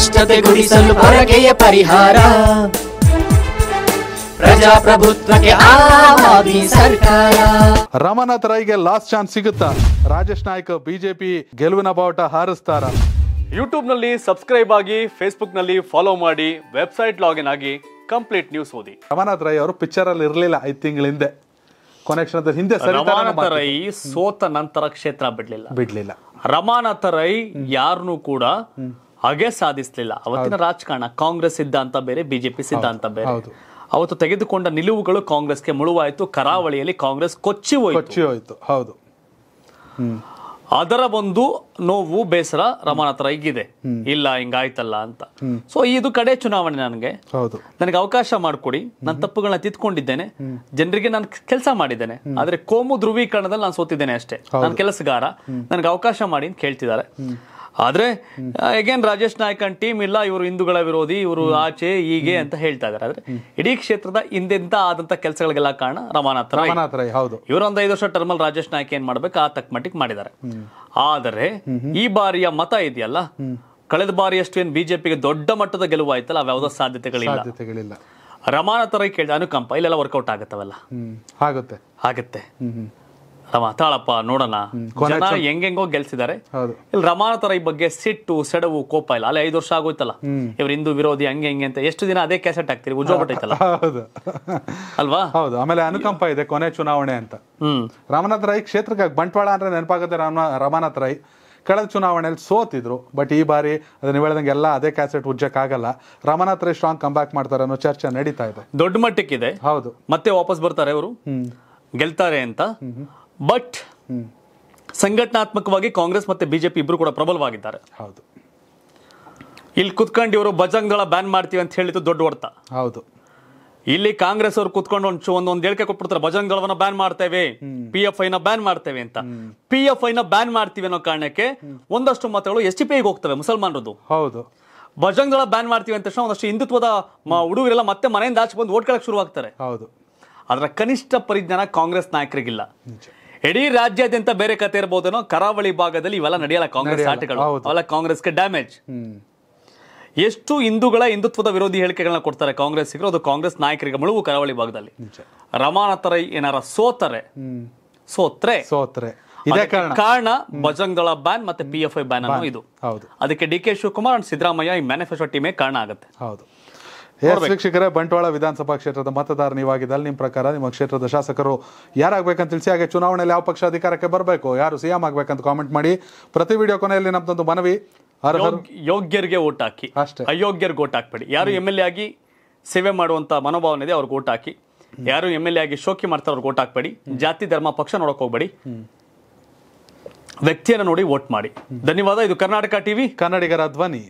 ಕಷ್ಟತೆ ಗುಡಿಸಲು ಪರಿಹಾರ ಪ್ರಜಾಪ್ರಭುತ್ವಕ್ಕೆ ಸರ್ಕಾರ ರೈಗೆ ಲಾಸ್ಟ್ ಚಾನ್ಸ್ ಸಿಗುತ್ತಾ ರಾಜೇಶ್ ನಾಯ್ಕ ಬಿಜೆಪಿ ಗೆಲುವಿನ ಬಾವುಟ ಹಾರಿಸ್ತಾರ ನಲ್ಲಿ ಸಬ್ಸ್ಕ್ರೈಬ್ ಆಗಿ ಫೇಸ್ಬುಕ್ ನಲ್ಲಿ ಫಾಲೋ ಮಾಡಿ ವೆಬ್ಸೈಟ್ ಲಾಗಿನ್ ಆಗಿ ಕಂಪ್ಲೀಟ್ ನ್ಯೂಸ್ ಓದಿ ರಮಾನಾಥ್ ರೈ ಅವರು ಪಿಕ್ಚರ್ ಅಲ್ಲಿ ಇರಲಿಲ್ಲ ಐದು ತಿಂಗಳ ಹಿಂದೆ ಕೊನೆಕ್ಷಣದಲ್ಲಿ ಹಿಂದೆ ರಮಾನಾಥ ರೈ ಸೋತ ನಂತರ ಕ್ಷೇತ್ರ ಬಿಡ್ಲಿಲ್ಲ ಬಿಡ್ಲಿಲ್ಲ ರಮಾನಾಥ ರೈ ಯಾರನ್ನೂ ಕೂಡ ಹಾಗೆ ಸಾಧಿಸಲಿಲ್ಲ ಅವತ್ತಿನ ರಾಜಕಾರಣ ಕಾಂಗ್ರೆಸ್ ಅಂತ ಬೇರೆ ಬಿಜೆಪಿ ಅಂತ ಬೇರೆ ಅವತ್ತು ತೆಗೆದುಕೊಂಡ ನಿಲುವುಗಳು ಕಾಂಗ್ರೆಸ್ಗೆ ಮುಳುವಾಯಿತು ಕರಾವಳಿಯಲ್ಲಿ ಕಾಂಗ್ರೆಸ್ ಕೊಚ್ಚಿ ಕೊಚ್ಚಿ ಹೋಯಿತು ಹೌದು ಅದರ ಒಂದು ನೋವು ಬೇಸರ ರಮಾನ ಹತ್ರ ಈಗಿದೆ ಇಲ್ಲ ಹಿಂಗಾಯ್ತಲ್ಲ ಅಂತ ಸೊ ಇದು ಕಡೆ ಚುನಾವಣೆ ನನಗೆ ನನಗೆ ಅವಕಾಶ ಮಾಡಿಕೊಡಿ ನನ್ನ ತಪ್ಪುಗಳನ್ನ ತಿದ್ಕೊಂಡಿದ್ದೇನೆ ಜನರಿಗೆ ನಾನು ಕೆಲಸ ಮಾಡಿದ್ದೇನೆ ಆದ್ರೆ ಕೋಮು ಧ್ರುವೀಕರಣದಲ್ಲಿ ನಾನು ಸೋತಿದ್ದೇನೆ ಅಷ್ಟೇ ನನ್ನ ಕೆಲಸಗಾರ ನನಗೆ ಅವಕಾಶ ಮಾಡಿ ಅಂತ ಕೇಳ್ತಿದ್ದಾರೆ ಆದ್ರೆ ಅಗೇನ್ ರಾಜೇಶ್ ನಾಯಕ್ ಟೀಮ್ ಇಲ್ಲ ಇವರು ಹಿಂದೂಗಳ ವಿರೋಧಿ ಇವರು ಆಚೆ ಹೀಗೆ ಅಂತ ಹೇಳ್ತಾ ಇದ್ದಾರೆ ಆದ್ರೆ ಇಡೀ ಕ್ಷೇತ್ರದ ಹಿಂದೆಂತ ಆದಂತ ಕೆಲಸಗಳಿಗೆಲ್ಲ ಕಾರಣ ರಮಾನಾಥ ರಮಾನಾಥ ರೈ ಹೌದು ಇವರು ಐದು ವರ್ಷ ಟರ್ಮಲ್ ರಾಜೇಶ್ ನಾಯಕ್ ಏನ್ ಮಾಡ್ಬೇಕು ಆ ತಕ್ಕ ಮಟ್ಟಿಗೆ ಮಾಡಿದ್ದಾರೆ ಆದರೆ ಈ ಬಾರಿಯ ಮತ ಇದೆಯಲ್ಲ ಕಳೆದ ಅಷ್ಟು ಏನ್ ಬಿಜೆಪಿಗೆ ದೊಡ್ಡ ಮಟ್ಟದ ಗೆಲುವು ಆಯ್ತಲ್ಲ ಅವ ಸಾಧ್ಯತೆಗಳಿಲ್ಲ ರಮಾನಾಥ ರೈ ಕೇಳಿದ ಅನುಕಂಪ ಇಲ್ಲೆಲ್ಲ ವರ್ಕೌಟ್ ಆಗತ್ತವಲ್ಲ ಆಗುತ್ತೆ ಆಗುತ್ತೆ ತಾಳಪ್ಪ ನೋಡೋಣ ಜನ ಹೆಂಗೆಂಗೋ ಗೆಲ್ಸಿದ್ದಾರೆ ಇಲ್ಲಿ ರಮಾನತರ ಈ ಬಗ್ಗೆ ಸಿಟ್ಟು ಸೆಡವು ಕೋಪ ಇಲ್ಲ ಅಲ್ಲೇ ಐದು ವರ್ಷ ಆಗೋಯ್ತಲ್ಲ ಇವ್ರ ಹಿಂದೂ ವಿರೋಧಿ ಹಂಗೆ ಹೆಂಗೆ ಅಂತ ಎಷ್ಟು ದಿನ ಅದೇ ಕ್ಯಾಸೆಟ್ ಹಾಕ್ತಿರಿ ಉಜ್ಜೋಗ್ಬಿಟ್ಟೈತಲ್ಲ ಅಲ್ವಾ ಹೌದು ಆಮೇಲೆ ಅನುಕಂಪ ಇದೆ ಕೊನೆ ಚುನಾವಣೆ ಅಂತ ರಾಮನಾಥ ರೈ ಕ್ಷೇತ್ರಕ್ಕೆ ಬಂಟ್ವಾಳ ಅಂದ್ರೆ ನೆನಪಾಗುತ್ತೆ ರಾಮ ರಮಾನಾಥ ರೈ ಕಳೆದ ಚುನಾವಣೆಯಲ್ಲಿ ಸೋತಿದ್ರು ಬಟ್ ಈ ಬಾರಿ ಅದನ್ನ ಹೇಳ್ದಂಗೆ ಎಲ್ಲ ಅದೇ ಕ್ಯಾಸೆಟ್ ಆಗಲ್ಲ ರಮಾನಾಥ ರೈ ಸ್ಟ್ರಾಂಗ್ ಕಂಬ್ಯಾಕ್ ಮಾಡ್ತಾರೆ ಅನ್ನೋ ಚರ್ಚೆ ನಡೀತಾ ಇದೆ ದೊಡ್ಡ ಮಟ್ಟಕ್ಕಿದೆ ಹೌದು ಮತ್ತೆ ವಾಪಸ್ ಬರ್ತಾರೆ ಅವರು ಗೆಲ್ತಾರೆ ಅಂತ ಬಟ್ ಸಂಘಟನಾತ್ಮಕವಾಗಿ ಕಾಂಗ್ರೆಸ್ ಮತ್ತೆ ಬಿಜೆಪಿ ಇಬ್ರು ಕೂಡ ಪ್ರಬಲವಾಗಿದ್ದಾರೆ ಹೌದು ಇಲ್ಲಿ ಕುತ್ಕೊಂಡು ಇವರು ಬಜಂಗ್ ದಳ ಬ್ಯಾನ್ ಮಾಡ್ತೀವಿ ಅಂತ ಹೇಳಿದ್ದು ದೊಡ್ಡ ಹೊಡ್ತ ಹೌದು ಇಲ್ಲಿ ಕಾಂಗ್ರೆಸ್ ಅವರು ಕುತ್ಕೊಂಡು ಒಂದು ಒಂದು ಹೇಳಿಕೆ ಕೊಟ್ಬಿಡ್ತಾರೆ ಬಜಂಗ್ ದಳವನ್ನ ಬ್ಯಾನ್ ಮಾಡ್ತೇವೆ ಪಿ ಎಫ್ ನ ಬ್ಯಾನ್ ಮಾಡ್ತೇವೆ ಅಂತ ಪಿ ಎಫ್ ನ ಬ್ಯಾನ್ ಮಾಡ್ತೀವಿ ಅನ್ನೋ ಕಾರಣಕ್ಕೆ ಒಂದಷ್ಟು ಮತಗಳು ಎಸ್ ಟಿ ಪಿ ಹೋಗ್ತವೆ ಮುಸಲ್ಮಾನರದು ಹೌದು ಬಜಂಗ್ ದಳ ಬ್ಯಾನ್ ಮಾಡ್ತೀವಿ ಅಂತ ಒಂದಷ್ಟು ಹಿಂದುತ್ವದ ಹುಡುಗರೆಲ್ಲ ಮತ್ತೆ ಮನೆಯಿಂದ ಆಚೆ ಬಂದು ಓಟ್ಕೊಳಕ್ ಶುರುವಾಗ್ತಾರೆ ಹೌದು ಅದರ ಕನಿಷ್ಠ ಪರಿಜ್ಞಾನ ಕಾಂಗ್ರೆಸ್ ನಾಯಕರಿಗಿಲ್ಲ ಇಡೀ ರಾಜ್ಯಾದ್ಯಂತ ಬೇರೆ ಕತೆ ಇರ್ಬೋದೇನೋ ಕರಾವಳಿ ಭಾಗದಲ್ಲಿ ಇವೆಲ್ಲ ನಡೆಯಲ್ಲ ಕಾಂಗ್ರೆಸ್ ಆಟಗಳು ಅವೆಲ್ಲ ಕಾಂಗ್ರೆಸ್ಗೆ ಡ್ಯಾಮೇಜ್ ಎಷ್ಟು ಹಿಂದೂಗಳ ಹಿಂದುತ್ವದ ವಿರೋಧಿ ಹೇಳಿಕೆಗಳನ್ನ ಕೊಡ್ತಾರೆ ಕಾಂಗ್ರೆಸ್ ಅದು ಕಾಂಗ್ರೆಸ್ ನಾಯಕರಿಗೆ ಮುಳುಗು ಕರಾವಳಿ ಭಾಗದಲ್ಲಿ ರಮಾನಾಥರ ಏನಾರ ಸೋತರೆ ಸೋತ್ರೆ ಸೋತ್ರೆ ಕಾರಣ ಬಜರಂಗ್ ದಳ ಬ್ಯಾನ್ ಮತ್ತೆ ಪಿ ಎಫ್ ಐ ಬ್ಯಾನ್ ಅನ್ನೋ ಇದು ಅದಕ್ಕೆ ಡಿ ಕೆ ಶಿವಕುಮಾರ್ ಸಿದ್ದರಾಮಯ್ಯ ಈ ಮ್ಯಾನಿಫೆಸ್ಟೋ ಟೀಮೇ ಕಾರಣ ಆಗುತ್ತೆ ಹೌದು ಎಸ್ ಶಿಕ್ಷಕರ ಬಂಟ್ವಾಳ ವಿಧಾನಸಭಾ ಕ್ಷೇತ್ರದ ಮತದಾರ ನೀವಾಗಿದ್ದಲ್ಲಿ ನಿಮ್ಮ ಪ್ರಕಾರ ನಿಮ್ಮ ಕ್ಷೇತ್ರದ ಶಾಸಕರು ಯಾರಾಗಬೇಕಂತ ತಿಳಿಸಿ ಹಾಗೆ ಚುನಾವಣೆಯಲ್ಲಿ ಯಾವ ಪಕ್ಷ ಅಧಿಕಾರಕ್ಕೆ ಬರಬೇಕು ಯಾರು ಸಿಎಂ ಆಗ್ಬೇಕಂತ ಕಾಮೆಂಟ್ ಮಾಡಿ ಪ್ರತಿ ವಿಡಿಯೋ ಕೊನೆಯಲ್ಲಿ ನಮ್ದೊಂದು ಮನವಿ ಯೋಗ್ಯರಿಗೆ ಓಟ್ ಹಾಕಿ ಅಷ್ಟೇ ಅಯೋಗ್ಯರಿಗೆ ಓಟ್ ಹಾಕ್ಬೇಡಿ ಯಾರು ಎಮ್ ಎಲ್ ಎ ಆಗಿ ಸೇವೆ ಮಾಡುವಂತ ಮನೋಭಾವನೆ ಇದೆ ಅವ್ರಿಗೆ ಓಟ್ ಹಾಕಿ ಯಾರು ಎಂ ಎಲ್ ಎ ಆಗಿ ಶೋಕಿ ಮಾಡ್ತಾರೆ ಅವ್ರಿಗೆ ಓಟ್ ಹಾಕ್ಬೇಡಿ ಜಾತಿ ಧರ್ಮ ಪಕ್ಷ ನೋಡಕ್ ಹೋಗ್ಬೇಡಿ ವ್ಯಕ್ತಿಯನ್ನು ನೋಡಿ ವೋಟ್ ಮಾಡಿ ಧನ್ಯವಾದ ಇದು ಕರ್ನಾಟಕ ಟಿವಿ ಕನ್ನಡಿಗರ ಧ್ವನಿ